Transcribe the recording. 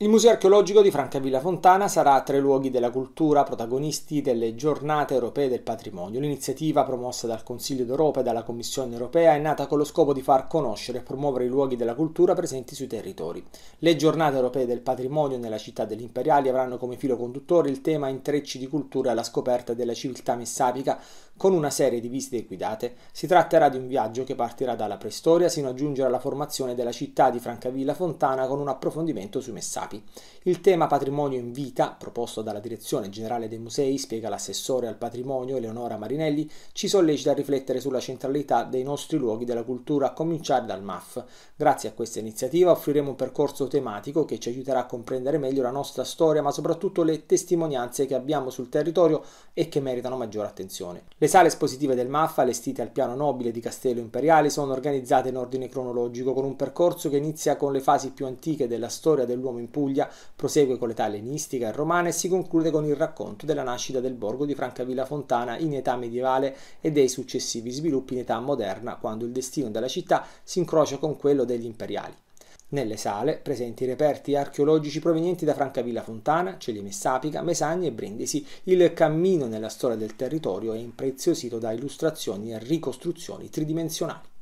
Il Museo archeologico di Francavilla Fontana sarà tra i luoghi della cultura protagonisti delle Giornate europee del patrimonio. L'iniziativa promossa dal Consiglio d'Europa e dalla Commissione europea è nata con lo scopo di far conoscere e promuovere i luoghi della cultura presenti sui territori. Le Giornate europee del patrimonio nella città degli imperiali avranno come filo conduttore il tema intrecci di cultura e la scoperta della civiltà messapica con una serie di visite guidate. Si tratterà di un viaggio che partirà dalla preistoria sino a giungere alla formazione della città di Francavilla Fontana con un approfondimento sui messaggi capi. Il tema patrimonio in vita, proposto dalla Direzione Generale dei Musei, spiega l'assessore al patrimonio Eleonora Marinelli, ci sollecita a riflettere sulla centralità dei nostri luoghi della cultura, a cominciare dal MAF. Grazie a questa iniziativa offriremo un percorso tematico che ci aiuterà a comprendere meglio la nostra storia, ma soprattutto le testimonianze che abbiamo sul territorio e che meritano maggiore attenzione. Le sale espositive del MAF, allestite al piano nobile di Castello Imperiale, sono organizzate in ordine cronologico con un percorso che inizia con le fasi più antiche della storia dell'uomo in Puglia, prosegue con l'età ellenistica e romana e si conclude con il racconto della nascita del borgo di Francavilla Fontana in età medievale e dei successivi sviluppi in età moderna, quando il destino della città si incrocia con quello degli imperiali. Nelle sale presenti reperti archeologici provenienti da Francavilla Fontana, Celime Sapica, Mesagni e Brindisi, il cammino nella storia del territorio è impreziosito da illustrazioni e ricostruzioni tridimensionali.